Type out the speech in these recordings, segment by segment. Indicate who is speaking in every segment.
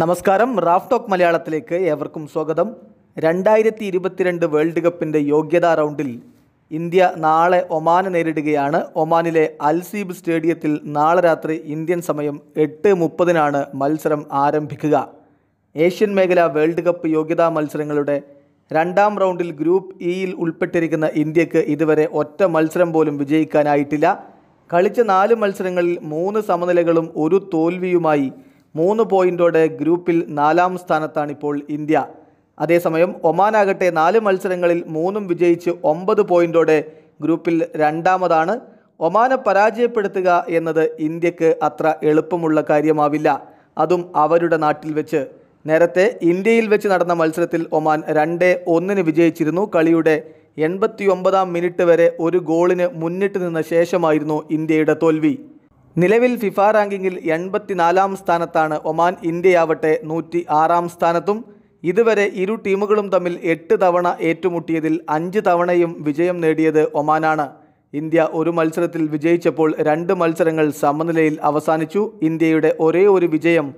Speaker 1: നമസ്കാരം Raf talk മലയാളത്തിലേക്ക് ഏവർക്കും സ്വാഗതം രണ്ടായിരത്തി ഇരുപത്തിരണ്ട് വേൾഡ് കപ്പിൻ്റെ യോഗ്യതാ റൗണ്ടിൽ ഇന്ത്യ നാളെ ഒമാനെ നേരിടുകയാണ് ഒമാനിലെ അൽസീബ് സ്റ്റേഡിയത്തിൽ നാളെ രാത്രി ഇന്ത്യൻ സമയം എട്ട് മുപ്പതിനാണ് മത്സരം ആരംഭിക്കുക ഏഷ്യൻ മേഖല വേൾഡ് കപ്പ് യോഗ്യതാ മത്സരങ്ങളുടെ രണ്ടാം റൗണ്ടിൽ ഗ്രൂപ്പ് ഇയിൽ ഉൾപ്പെട്ടിരിക്കുന്ന ഇന്ത്യക്ക് ഇതുവരെ ഒറ്റ മത്സരം പോലും വിജയിക്കാനായിട്ടില്ല കളിച്ച നാല് മത്സരങ്ങളിൽ മൂന്ന് സമനിലകളും ഒരു തോൽവിയുമായി മൂന്ന് പോയിന്റോടെ ഗ്രൂപ്പിൽ നാലാം സ്ഥാനത്താണിപ്പോൾ ഇന്ത്യ അതേസമയം ഒമാനാകട്ടെ നാല് മത്സരങ്ങളിൽ മൂന്നും വിജയിച്ച് ഒമ്പത് പോയിന്റോടെ ഗ്രൂപ്പിൽ രണ്ടാമതാണ് ഒമാനെ പരാജയപ്പെടുത്തുക എന്നത് ഇന്ത്യക്ക് അത്ര എളുപ്പമുള്ള കാര്യമാവില്ല അതും അവരുടെ നാട്ടിൽ വെച്ച് നേരത്തെ ഇന്ത്യയിൽ വെച്ച് നടന്ന മത്സരത്തിൽ ഒമാൻ രണ്ട് ഒന്നിന് വിജയിച്ചിരുന്നു കളിയുടെ എൺപത്തിയൊമ്പതാം മിനിറ്റ് വരെ ഒരു ഗോളിന് മുന്നിട്ട് നിന്ന ശേഷമായിരുന്നു ഇന്ത്യയുടെ തോൽവി നിലവിൽ ഫിഫ റാങ്കിങ്ങിൽ എൺപത്തിനാലാം സ്ഥാനത്താണ് ഒമാൻ ഇന്ത്യയാവട്ടെ നൂറ്റി ആറാം സ്ഥാനത്തും ഇതുവരെ ഇരു ടീമുകളും തമ്മിൽ എട്ട് തവണ ഏറ്റുമുട്ടിയതിൽ അഞ്ച് തവണയും വിജയം നേടിയത് ഒമാനാണ് ഇന്ത്യ ഒരു മത്സരത്തിൽ വിജയിച്ചപ്പോൾ രണ്ട് മത്സരങ്ങൾ സമനിലയിൽ അവസാനിച്ചു ഇന്ത്യയുടെ ഒരേ ഒരു വിജയം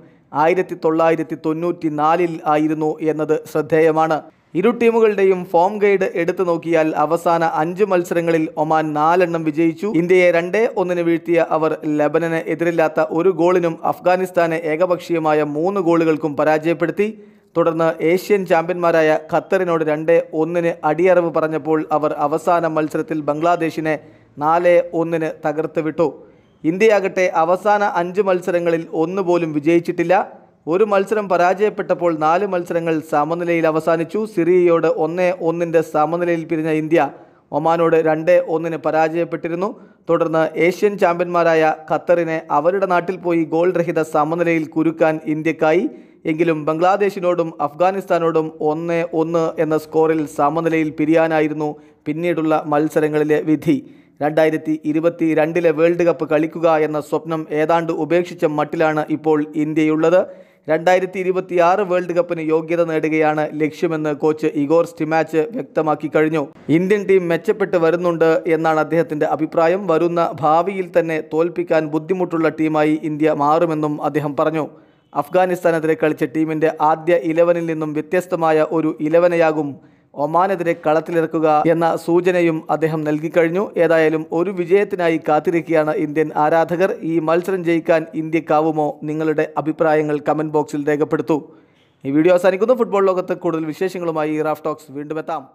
Speaker 1: ആയിരത്തി തൊള്ളായിരത്തി തൊണ്ണൂറ്റി നാലിൽ ആയിരുന്നു എന്നത് ശ്രദ്ധേയമാണ് ഇരു ടീമുകളുടെയും ഫോം ഗൈഡ് എടുത്തു നോക്കിയാൽ അവസാന അഞ്ച് മത്സരങ്ങളിൽ ഒമാൻ നാലെണ്ണം വിജയിച്ചു ഇന്ത്യയെ രണ്ടേ ഒന്നിന് വീഴ്ത്തിയ അവർ ലബനന് എതിരില്ലാത്ത ഒരു ഗോളിനും അഫ്ഗാനിസ്ഥാനെ ഏകപക്ഷീയമായ മൂന്ന് ഗോളുകൾക്കും പരാജയപ്പെടുത്തി തുടർന്ന് ഏഷ്യൻ ചാമ്പ്യന്മാരായ ഖത്തറിനോട് രണ്ടേ ഒന്നിന് അടിയറവ് പറഞ്ഞപ്പോൾ അവർ അവസാന മത്സരത്തിൽ ബംഗ്ലാദേശിനെ നാല് ഒന്നിന് തകർത്ത് വിട്ടു ഇന്ത്യയാകട്ടെ അവസാന അഞ്ച് മത്സരങ്ങളിൽ ഒന്നുപോലും വിജയിച്ചിട്ടില്ല ഒരു മത്സരം പരാജയപ്പെട്ടപ്പോൾ നാല് മത്സരങ്ങൾ സമനിലയിൽ അവസാനിച്ചു സിറിയയോട് ഒന്നേ ഒന്നിൻ്റെ സമനിലയിൽ പിരിഞ്ഞ ഇന്ത്യ ഒമാനോട് രണ്ട് ഒന്നിന് പരാജയപ്പെട്ടിരുന്നു തുടർന്ന് ഏഷ്യൻ ചാമ്പ്യന്മാരായ ഖത്തറിനെ അവരുടെ നാട്ടിൽ പോയി ഗോൾ രഹിത സമനിലയിൽ കുരുക്കാൻ ഇന്ത്യക്കായി എങ്കിലും ബംഗ്ലാദേശിനോടും അഫ്ഗാനിസ്ഥാനോടും ഒന്ന് ഒന്ന് എന്ന സ്കോറിൽ സമനിലയിൽ പിരിയാനായിരുന്നു പിന്നീടുള്ള മത്സരങ്ങളിലെ വിധി രണ്ടായിരത്തി ഇരുപത്തി രണ്ടിലെ വേൾഡ് കപ്പ് കളിക്കുക എന്ന സ്വപ്നം ഏതാണ്ട് ഉപേക്ഷിച്ച മട്ടിലാണ് ഇപ്പോൾ ഇന്ത്യയുള്ളത് രണ്ടായിരത്തി ആറ് വേൾഡ് കപ്പിന് യോഗ്യത നേടുകയാണ് ലക്ഷ്യമെന്ന് കോച്ച് ഇഗോർ സ്റ്റിമാച്ച് വ്യക്തമാക്കി കഴിഞ്ഞു ഇന്ത്യൻ ടീം മെച്ചപ്പെട്ട് വരുന്നുണ്ട് എന്നാണ് അദ്ദേഹത്തിന്റെ അഭിപ്രായം വരുന്ന ഭാവിയിൽ തന്നെ തോൽപ്പിക്കാൻ ബുദ്ധിമുട്ടുള്ള ടീമായി ഇന്ത്യ മാറുമെന്നും അദ്ദേഹം പറഞ്ഞു അഫ്ഗാനിസ്ഥാനെതിരെ കളിച്ച ടീമിന്റെ ആദ്യ ഇലവനിൽ നിന്നും വ്യത്യസ്തമായ ഒരു ഇലവനയാകും ഒമാനെതിരെ കളത്തിലിറക്കുക എന്ന സൂചനയും അദ്ദേഹം നൽകിക്കഴിഞ്ഞു ഏതായാലും ഒരു വിജയത്തിനായി കാത്തിരിക്കുകയാണ് ഇന്ത്യൻ ആരാധകർ ഈ മത്സരം ജയിക്കാൻ ഇന്ത്യക്കാവുമോ നിങ്ങളുടെ അഭിപ്രായങ്ങൾ കമൻറ്റ് ബോക്സിൽ രേഖപ്പെടുത്തൂ ഈ വീഡിയോ അവസാനിക്കുന്നു ഫുട്ബോൾ ലോകത്ത് കൂടുതൽ വിശേഷങ്ങളുമായി റാഫ് ടോക്സ് വീണ്ടും എത്താം